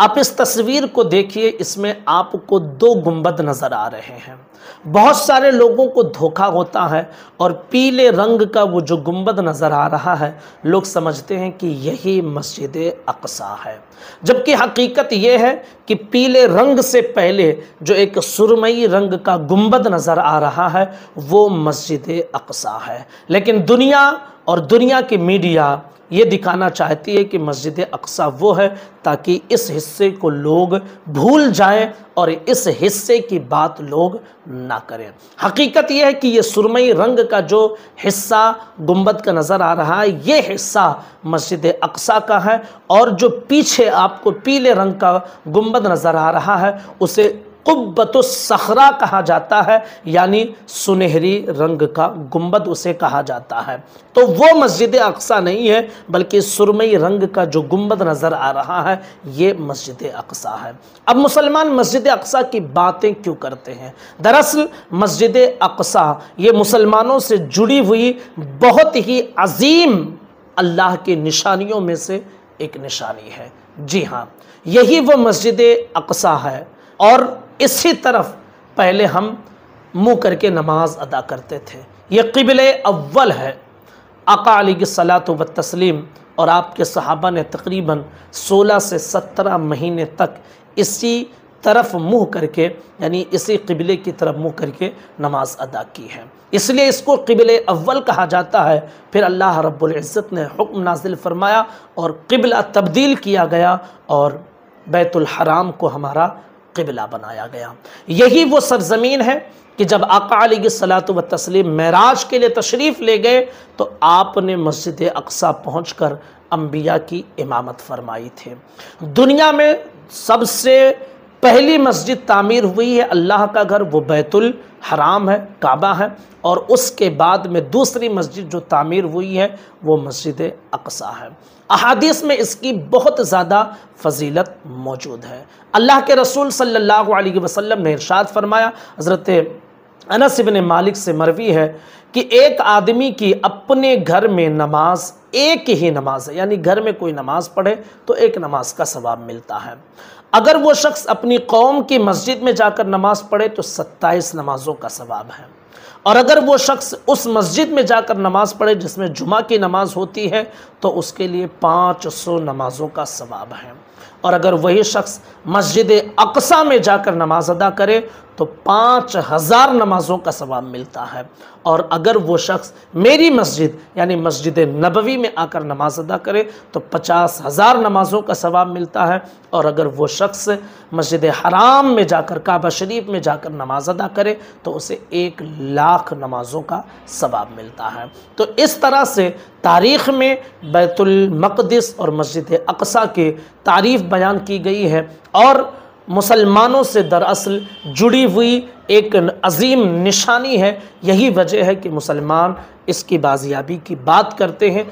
आप इस तस्वीर को देखिए इसमें आपको दो गुंबद नज़र आ रहे हैं बहुत सारे लोगों को धोखा होता है और पीले रंग का वो जो गुंबद नज़र आ रहा है लोग समझते हैं कि यही मस्जिद अकसा है जबकि हकीकत ये है कि पीले रंग से पहले जो एक सुरमई रंग का गुंबद नज़र आ रहा है वो मस्जिद अकसा है लेकिन दुनिया और दुनिया की मीडिया ये दिखाना चाहती है कि मस्जिद अक्सा वो है ताकि इस हिस्से को लोग भूल जाएं और इस हिस्से की बात लोग ना करें हकीकत यह है कि ये सुरमई रंग का जो हिस्सा गुंबद का नज़र आ रहा है ये हिस्सा मस्जिद अक्सा का है और जो पीछे आपको पीले रंग का गुंबद नज़र आ रहा है उसे कुब्बत कहा जाता है यानी सुनहरी रंग का गुम्बद उसे कहा जाता है तो वो मस्जिद अक्सा नहीं है बल्कि सुरमई रंग का जो गुम्बद नज़र आ रहा है ये मस्जिद अक्सा है अब मुसलमान मस्जिद अक्सा की बातें क्यों करते हैं दरअसल मस्जिद अक्सा ये मुसलमानों से जुड़ी हुई बहुत ही अजीम अल्लाह की निशानियों में से एक निशानी है जी हाँ यही वो मस्जिद अक्सा है और इसी तरफ पहले हम मुँह करके नमाज अदा करते थे ये किबल अव्वल है अकाली की सलात व तस्लीम और आपके सहाबा ने तकरीबन 16 से 17 महीने तक इसी तरफ मुँह करके यानी इसी किबले की तरफ मुँह करके नमाज अदा की है इसलिए इसको किबल अव्वल कहा जाता है फिर अल्लाह रब्ज़त ने हुक्म नाजिल फरमाया और किबला तब्दील किया गया और बैतुल हराम को हमारा किबला बनाया गया यही वो सरजमीन है कि जब आका सलात व तस्लीम महराज के लिए तशरीफ़ ले गए तो आपने मस्जिद अक्सा पहुँच कर अम्बिया की इमामत फरमाई थी दुनिया में सबसे पहली मस्जिद तामीर हुई है अल्लाह का घर वो बैतुल हराम है काबा है और उसके बाद में दूसरी मस्जिद जो तामीर हुई है वो मस्जिद अकसा है अहादीस में इसकी बहुत ज़्यादा फजीलत मौजूद है अल्लाह के रसूल सल्लल्लाहु अलैहि वसल्लम ने इरशाद फरमाया हज़रत अनस इबन मालिक से मरवी है कि एक आदमी की अपने घर में नमाज एक ही नमाज है यानी घर में कोई नमाज पढ़े तो एक नमाज का सवाब मिलता है अगर वो शख्स अपनी कौम की मस्जिद में जाकर नमाज पढ़े तो सत्ताईस नमाजों का सवाब है और अगर वो शख्स उस मस्जिद में जाकर नमाज पढ़े जिसमें जुमा की नमाज होती है तो उसके लिए पाँच सौ नमाजों का सवाब है और अगर वही शख्स मस्जिद अकसा में जाकर नमाज अदा करे तो पाँच हज़ार नमाज़ों का सवाब मिलता है और अगर वो शख्स मेरी मस्जिद यानी मस्जिद नबवी में आकर नमाज अदा करे तो पचास हज़ार नमाज़ों का सवाब मिलता है और अगर वो शख्स मस्जिद हराम में जाकर काबा शरीफ में जाकर नमाज अदा करे तो उसे एक लाख नमाज़ों का सवाब मिलता है तो इस तरह से तारीख़ में बैतुलमक़दस और मस्जिद अक्सा की तारीफ़ बयान की गई है और मुसलमानों से दरअसल जुड़ी हुई एक अजीम निशानी है यही वजह है कि मुसलमान इसकी बाजियाबी की बात करते हैं